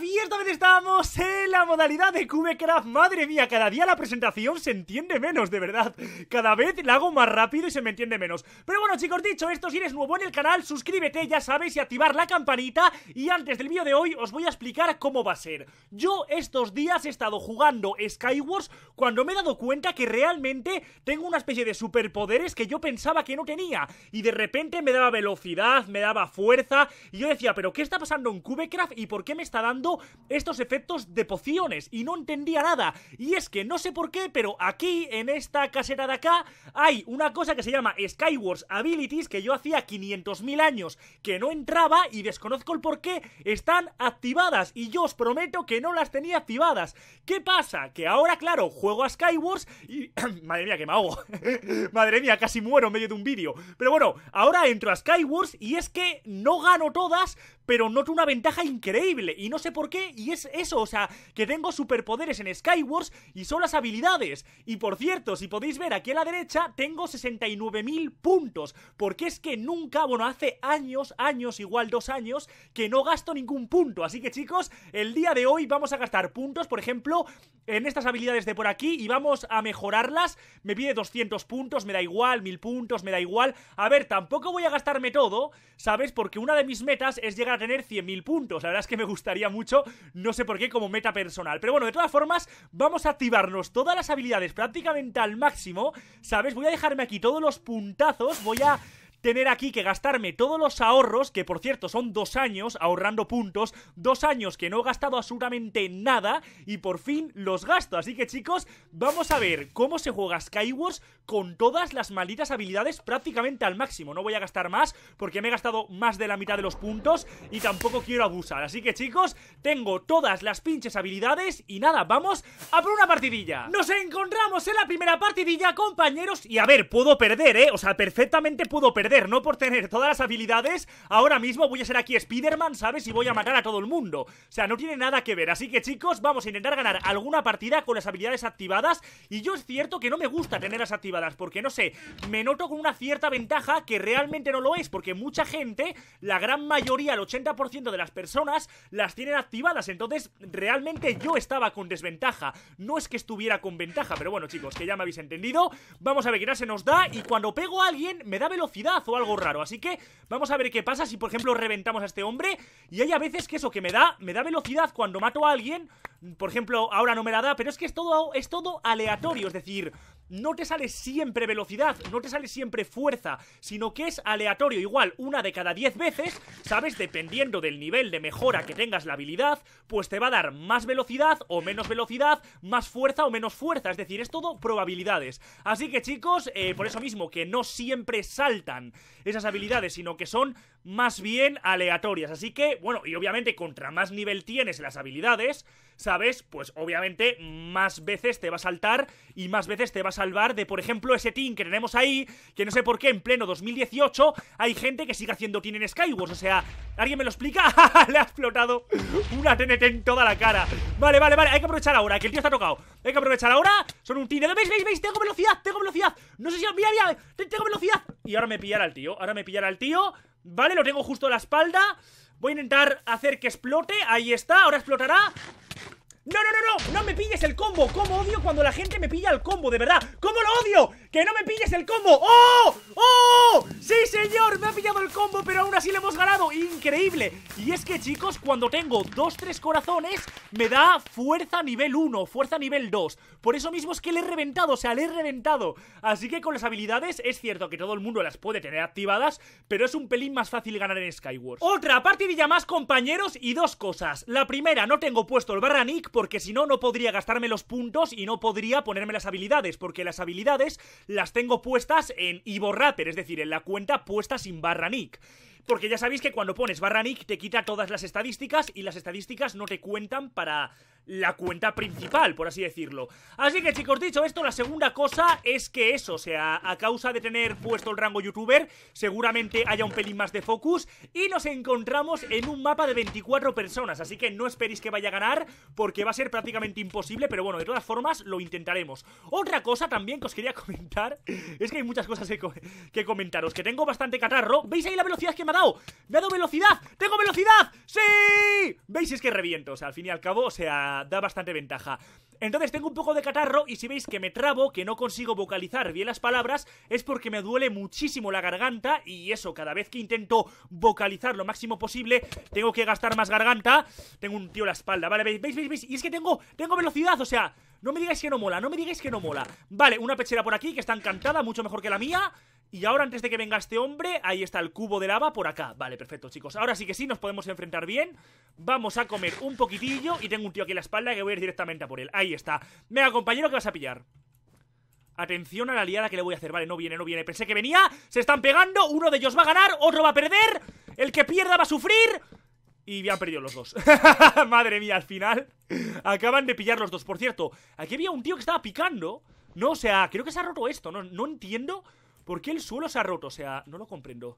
y esta vez estamos en la modalidad de Cubecraft. Madre mía, cada día la presentación se entiende menos, de verdad. Cada vez la hago más rápido y se me entiende menos. Pero bueno, chicos, dicho esto, si eres nuevo en el canal, suscríbete, ya sabes, y activar la campanita. Y antes del vídeo de hoy os voy a explicar cómo va a ser. Yo estos días he estado jugando Skywars cuando me he dado cuenta que realmente tengo una especie de superpoderes que yo pensaba que no tenía. Y de repente me daba velocidad, me daba fuerza. Y yo decía, ¿pero qué está pasando en Cubecraft y por qué me está dando estos efectos de pociones y no entendía nada. Y es que no sé por qué, pero aquí, en esta caseta de acá, hay una cosa que se llama Skywars Abilities que yo hacía 500.000 años que no entraba y desconozco el por qué están activadas y yo os prometo que no las tenía activadas. ¿Qué pasa? Que ahora, claro, juego a Skywars y... Madre mía, que me ahogo. Madre mía, casi muero en medio de un vídeo. Pero bueno, ahora entro a Skywars y es que no gano todas, pero noto una ventaja increíble y no sé por qué, y es eso, o sea, que tengo superpoderes en Skywars y son las habilidades. Y por cierto, si podéis ver aquí a la derecha, tengo 69.000 puntos, porque es que nunca, bueno, hace años, años, igual dos años, que no gasto ningún punto. Así que chicos, el día de hoy vamos a gastar puntos, por ejemplo, en estas habilidades de por aquí y vamos a mejorarlas. Me pide 200 puntos, me da igual, 1000 puntos, me da igual. A ver, tampoco voy a gastarme todo, ¿sabes? Porque una de mis metas es llegar a tener 100.000 puntos. La verdad es que me gustaría mucho, no sé por qué, como meta personal. Pero bueno, de todas formas, vamos a activarnos todas las habilidades prácticamente al máximo. ¿Sabes? Voy a dejarme aquí todos los puntazos, voy a tener aquí que gastarme todos los ahorros, que por cierto son dos años ahorrando puntos, dos años que no he gastado absolutamente nada y por fin los gasto. Así que chicos, vamos a ver cómo se juega Skywars, con todas las malditas habilidades prácticamente al máximo. No voy a gastar más porque me he gastado más de la mitad de los puntos y tampoco quiero abusar. Así que chicos, tengo todas las pinches habilidades y nada, vamos a por una partidilla. Nos encontramos en la primera partidilla, compañeros. Y a ver, puedo perder, ¿eh? O sea, perfectamente puedo perder, no por tener todas las habilidades. Ahora mismo voy a ser aquí Spider-Man, ¿sabes? Y voy a matar a todo el mundo. O sea, no tiene nada que ver. Así que chicos, vamos a intentar ganar alguna partida con las habilidades activadas. Y yo es cierto que no me gusta tenerlas activadas porque no sé, me noto con una cierta ventaja que realmente no lo es, porque mucha gente, la gran mayoría, el 80% de las personas, las tienen activadas, entonces realmente yo estaba con desventaja, no es que estuviera con ventaja, pero bueno chicos, que ya me habéis entendido, vamos a ver qué tal se nos da, y cuando pego a alguien me da velocidad o algo raro, así que vamos a ver qué pasa si por ejemplo reventamos a este hombre, y hay a veces que eso que me da, me da velocidad cuando mato a alguien por ejemplo, ahora no me la da, pero es que es todo, es todo aleatorio, es decir, no te sale siempre velocidad, no te sale siempre fuerza, sino que es aleatorio, igual una de cada diez veces, ¿sabes? Dependiendo del nivel de mejora que tengas la habilidad, pues te va a dar más velocidad o menos velocidad, más fuerza o menos fuerza, es decir, es todo probabilidades. Así que chicos, eh, por eso mismo que no siempre saltan esas habilidades, sino que son más bien aleatorias. Así que, bueno, y obviamente contra más nivel tienes las habilidades, ¿sabes? Pues obviamente más veces te va a saltar y más veces te va a salvar de, por ejemplo, ese team que tenemos ahí, que no sé por qué en pleno 2018 hay gente que sigue haciendo team en Skywars. O sea, ¿alguien me lo explica? Le ha explotado una TNT en toda la cara. Vale, vale, vale, hay que aprovechar ahora, que el tío está tocado. Hay que aprovechar ahora. Son un team. ¿Veis, veis, veis? Tengo velocidad, tengo velocidad. No sé si... Mira, mira, tengo velocidad. Y ahora me pillará el tío, ahora me pillará el tío. Vale, lo tengo justo a la espalda Voy a intentar hacer que explote Ahí está, ahora explotará ¡No, no, no, no! ¡No me pilles el combo! ¡Cómo odio cuando la gente me pilla el combo, de verdad! ¡Cómo lo odio! ¡Que no me pilles el combo! ¡Oh! ¡Oh! ¡Sí, señor! Me ha pillado el combo, pero aún así le hemos ganado ¡Increíble! Y es que, chicos, cuando tengo dos, tres corazones Me da fuerza nivel 1, fuerza nivel 2 Por eso mismo es que le he reventado, o sea, le he reventado Así que con las habilidades es cierto que todo el mundo las puede tener activadas Pero es un pelín más fácil ganar en Skyward Otra partidilla más, compañeros, y dos cosas La primera, no tengo puesto el barra porque si no, no podría gastarme los puntos y no podría ponerme las habilidades, porque las habilidades las tengo puestas en Ivo Rapper, es decir, en la cuenta puesta sin barra nick porque ya sabéis que cuando pones barra nick te quita todas las estadísticas y las estadísticas no te cuentan para la cuenta principal, por así decirlo. Así que chicos, dicho esto, la segunda cosa es que eso, o sea, a causa de tener puesto el rango youtuber, seguramente haya un pelín más de focus y nos encontramos en un mapa de 24 personas, así que no esperéis que vaya a ganar porque va a ser prácticamente imposible, pero bueno, de todas formas lo intentaremos. Otra cosa también que os quería comentar es que hay muchas cosas que comentaros, que tengo bastante catarro, ¿veis ahí la velocidad que me ¡Me ha dado velocidad! ¡Tengo velocidad! ¡Sí! ¿Veis? Es que reviento, o sea, al fin y al cabo, o sea, da bastante ventaja. Entonces tengo un poco de catarro y si veis que me trabo, que no consigo vocalizar bien las palabras, es porque me duele muchísimo la garganta y eso, cada vez que intento vocalizar lo máximo posible, tengo que gastar más garganta. Tengo un tío en la espalda, ¿vale? ¿Veis? ¿Veis? ¿Veis? Y es que tengo, tengo velocidad, o sea, no me digáis que no mola, no me digáis que no mola. Vale, una pechera por aquí que está encantada, mucho mejor que la mía. Y ahora, antes de que venga este hombre, ahí está el cubo de lava por acá. Vale, perfecto, chicos. Ahora sí que sí, nos podemos enfrentar bien. Vamos a comer un poquitillo. Y tengo un tío aquí en la espalda que voy a ir directamente a por él. Ahí está. Venga, compañero, que vas a pillar. Atención a la liada que le voy a hacer. Vale, no viene, no viene. Pensé que venía. Se están pegando. Uno de ellos va a ganar, otro va a perder. El que pierda va a sufrir. Y han perdido los dos. Madre mía, al final. Acaban de pillar los dos. Por cierto, aquí había un tío que estaba picando. No, o sea, creo que se ha roto esto. No, no entiendo ¿Por qué el suelo se ha roto? O sea, no lo comprendo.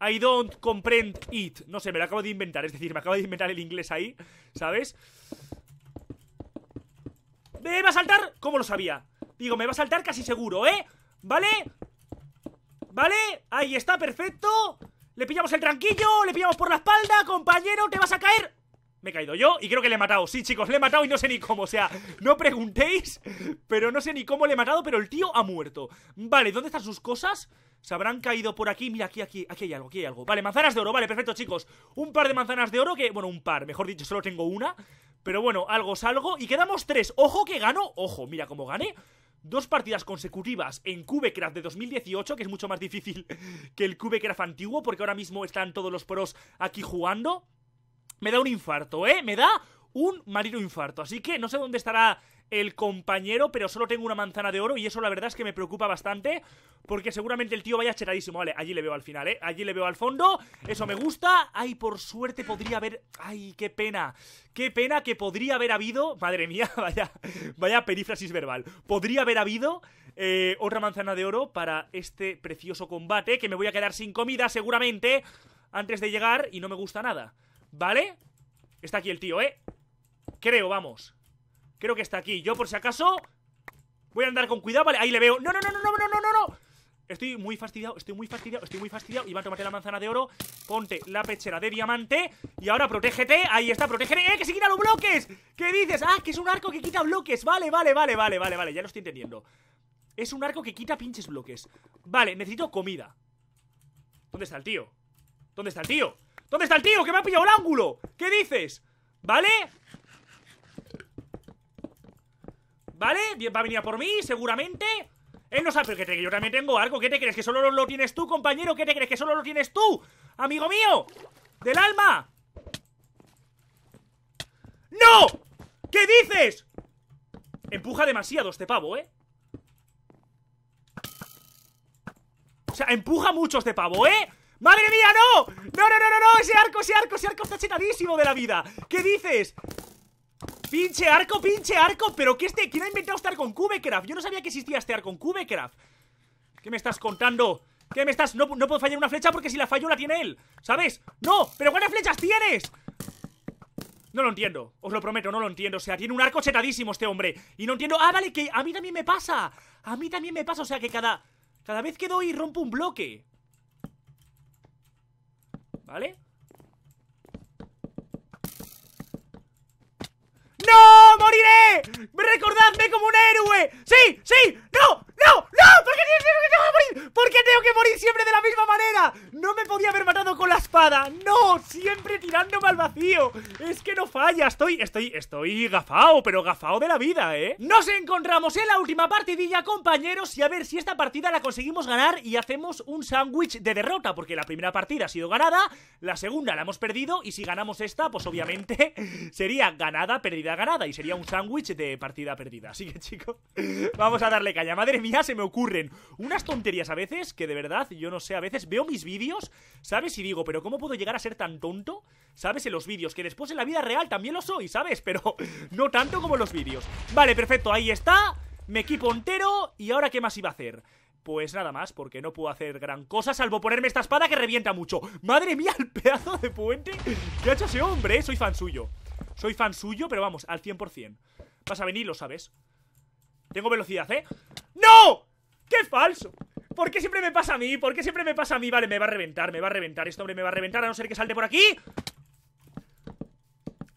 I don't comprehend it. No sé, me lo acabo de inventar. Es decir, me acabo de inventar el inglés ahí, ¿sabes? ¿Me va a saltar? ¿Cómo lo sabía? Digo, me va a saltar casi seguro, ¿eh? ¿Vale? ¿Vale? Ahí está, perfecto. Le pillamos el tranquillo, le pillamos por la espalda, compañero, te vas a caer. Me he caído yo y creo que le he matado. Sí, chicos, le he matado y no sé ni cómo. O sea, no preguntéis, pero no sé ni cómo le he matado, pero el tío ha muerto. Vale, ¿dónde están sus cosas? Se habrán caído por aquí. Mira, aquí, aquí, aquí hay algo, aquí hay algo. Vale, manzanas de oro, vale, perfecto, chicos. Un par de manzanas de oro que, bueno, un par, mejor dicho, solo tengo una. Pero bueno, algo algo, y quedamos tres. Ojo que gano, ojo, mira cómo gané dos partidas consecutivas en Cubecraft de 2018, que es mucho más difícil que el Cubecraft antiguo, porque ahora mismo están todos los pros aquí jugando. Me da un infarto, ¿eh? Me da un marido infarto. Así que no sé dónde estará el compañero, pero solo tengo una manzana de oro y eso la verdad es que me preocupa bastante porque seguramente el tío vaya cheradísimo. Vale, allí le veo al final, ¿eh? Allí le veo al fondo. Eso me gusta. Ay, por suerte podría haber... Ay, qué pena. Qué pena que podría haber habido... Madre mía, vaya, vaya perífrasis verbal. Podría haber habido eh, otra manzana de oro para este precioso combate que me voy a quedar sin comida seguramente antes de llegar y no me gusta nada. ¿Vale? Está aquí el tío, ¿eh? Creo, vamos Creo que está aquí Yo, por si acaso Voy a andar con cuidado, ¿vale? Ahí le veo ¡No, no, no, no, no, no, no, no! no! Estoy muy fastidiado, estoy muy fastidiado, estoy muy fastidiado a tomarte la manzana de oro Ponte la pechera de diamante Y ahora protégete, ahí está, protégete ¡Eh, que se quita los bloques! ¿Qué dices? Ah, que es un arco que quita bloques Vale, vale, vale, vale, vale, vale Ya lo estoy entendiendo Es un arco que quita pinches bloques Vale, necesito comida ¿Dónde está el tío? ¿Dónde está el tío? ¿Dónde está el tío? ¡Que me ha pillado el ángulo! ¿Qué dices? ¿Vale? ¿Vale? Va a venir a por mí, seguramente Él no sabe, que yo también tengo algo. ¿Qué te crees? ¿Que solo lo tienes tú, compañero? ¿Qué te crees? ¿Que solo lo tienes tú? ¡Amigo mío! ¡Del alma! ¡No! ¿Qué dices? Empuja demasiado este pavo, ¿eh? O sea, empuja mucho este pavo, ¿eh? ¡Madre mía, no! ¡No, no, no, no, no! ¡Ese arco, ese arco, ese arco está chetadísimo de la vida! ¿Qué dices? ¡Pinche arco, pinche arco! ¿Pero qué este? ¿Quién ha inventado este arco en Cubecraft? Yo no sabía que existía este arco en Cubecraft. ¿Qué me estás contando? ¿Qué me estás? No, puedo fallar una flecha porque si la fallo la tiene él, ¿sabes? ¡No! ¿Pero cuántas flechas tienes? No lo entiendo, os lo prometo, no lo entiendo O sea, tiene un arco chetadísimo este hombre Y no entiendo, ah, vale, que a mí también me pasa A mí también me pasa, o sea, que cada Cada vez que doy rompo un bloque ¿Vale? ¡No! ¡Moriré! ¡Recordadme como un héroe! ¡Sí! ¡Sí! ¡No! ¡No! ¡No! ¿Por qué tengo que morir? ¿Por qué tengo que morir siempre de la misma manera? ¡No me podía haber matado con la espada! ¡No! ¡Siempre tirándome al vacío! ¡Es que no falla! Estoy, estoy, estoy gafao, pero gafao de la vida, ¿eh? Nos encontramos en la última partidilla, compañeros, y a ver si esta partida la conseguimos ganar y hacemos un sándwich de derrota, porque la primera partida ha sido ganada, la segunda la hemos perdido, y si ganamos esta, pues obviamente sería ganada, perdida, ganada, y sería un sándwich de partida perdida. Así que, chicos, vamos a darle caña. Madre mía, se me ocurren unas tonterías a veces que de verdad, yo no sé, a veces veo mis vídeos ¿sabes? Y digo, pero ¿cómo puedo llegar a ser tan tonto? ¿Sabes? En los vídeos, que después en la vida real también lo soy, ¿sabes? Pero no tanto como en los vídeos. Vale, perfecto, ahí está. Me equipo entero. ¿Y ahora qué más iba a hacer? Pues nada más, porque no puedo hacer gran cosa Salvo ponerme esta espada que revienta mucho ¡Madre mía, el pedazo de puente ¿Qué ha hecho ese hombre! ¿eh? Soy fan suyo Soy fan suyo, pero vamos, al 100% Vas a venir, lo sabes Tengo velocidad, ¿eh? ¡No! ¡Qué falso! ¿Por qué siempre me pasa a mí? ¿Por qué siempre me pasa a mí? Vale, me va a reventar, me va a reventar. Este hombre me va a reventar a no ser que salte por aquí.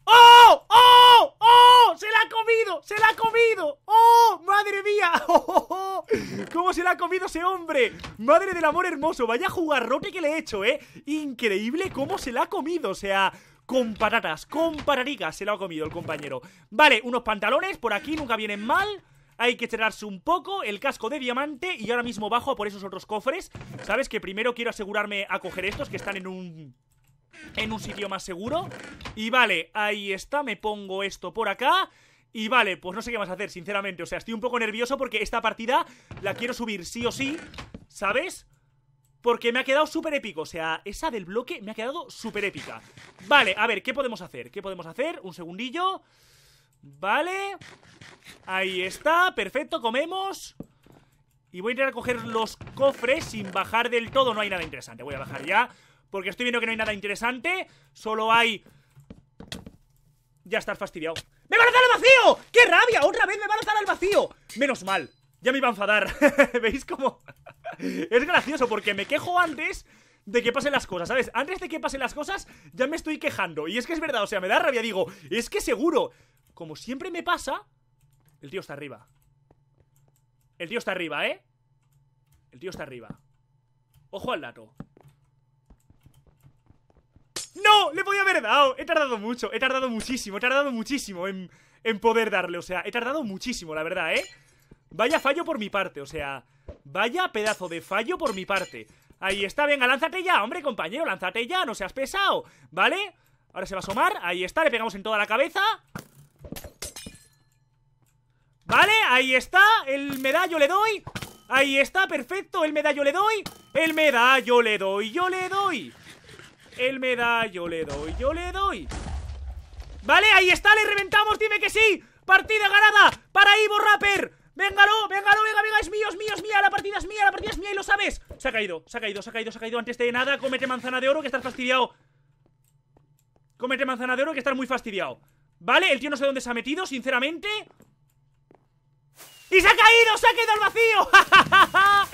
¡Oh! ¡Oh! ¡Oh! ¡Se la ha comido! ¡Se la ha comido! ¡Oh! ¡Madre mía! ¡Oh, ¡Oh, oh, cómo se la ha comido ese hombre! ¡Madre del amor hermoso! ¡Vaya jugarrote que le he hecho, eh! Increíble cómo se la ha comido, o sea... Con patatas, con pararigas se la ha comido el compañero Vale, unos pantalones por aquí nunca vienen mal hay que cerrarse un poco, el casco de diamante y ahora mismo bajo por esos otros cofres. ¿Sabes? Que primero quiero asegurarme a coger estos que están en un... En un sitio más seguro Y vale, ahí está, me pongo esto por acá y vale, pues no sé qué más hacer, sinceramente O sea, estoy un poco nervioso porque esta partida La quiero subir sí o sí ¿Sabes? Porque me ha quedado súper épico, o sea, esa del bloque me ha quedado súper épica Vale, a ver, ¿qué podemos hacer? ¿Qué podemos hacer? Un segundillo Vale. Ahí está. Perfecto, comemos. Y voy a ir a coger los cofres sin bajar del todo. No hay nada interesante. Voy a bajar ya. Porque estoy viendo que no hay nada interesante. Solo hay... Ya estás fastidiado. ¡Me va a lanzar al vacío! ¡Qué rabia! ¡Otra vez me va a lanzar al vacío! Menos mal. Ya me iba a enfadar. ¿Veis cómo? es gracioso porque me quejo antes de que pasen las cosas, ¿sabes? Antes de que pasen las cosas, ya me estoy quejando. Y es que es verdad, o sea, me da rabia, digo, es que seguro, como siempre me pasa, el tío está arriba. El tío está arriba, ¿eh? El tío está arriba. Ojo al dato. ¡No! Le podía haber dado. He tardado mucho, he tardado muchísimo, he tardado muchísimo en, en poder darle. O sea, he tardado muchísimo, la verdad, ¿eh? Vaya fallo por mi parte, o sea... Vaya pedazo de fallo por mi parte Ahí está, venga, lánzate ya, hombre, compañero, lánzate ya, no seas pesado, ¿vale? Ahora se va a asomar, ahí está, le pegamos en toda la cabeza Vale, ahí está, el medallo le doy Ahí está, perfecto, el medallo le doy El medallo le doy, yo le doy El medallo le doy, yo le doy Vale, ahí está, le reventamos, dime que sí Partida ganada para Ivo Rapper ¡Véngalo! ¡Véngalo! ¡Venga, venga! ¡Es mío! ¡Es mío! ¡Es mía! ¡La partida es mía! ¡La partida es mía! ¡Y lo sabes! Se ha caído, se ha caído, se ha caído, se ha caído. Antes de nada, cómete manzana de oro que estás fastidiado. Cómete manzana de oro que estás muy fastidiado. ¿Vale? El tío no sé dónde se ha metido, sinceramente. ¡Y se ha caído! ¡Se ha quedado al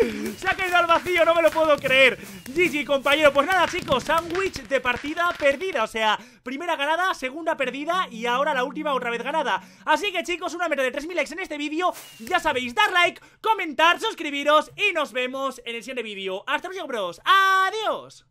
vacío! ¡Se ha quedado al vacío! ¡No me lo puedo creer! GG, compañero. Pues nada, chicos, sándwich de partida perdida. O sea, primera ganada, segunda perdida y ahora la última otra vez ganada. Así que, chicos, una meta de 3.000 likes en este vídeo. Ya sabéis, dar like, comentar, suscribiros y nos vemos en el siguiente vídeo. ¡Hasta luego, bros! ¡Adiós!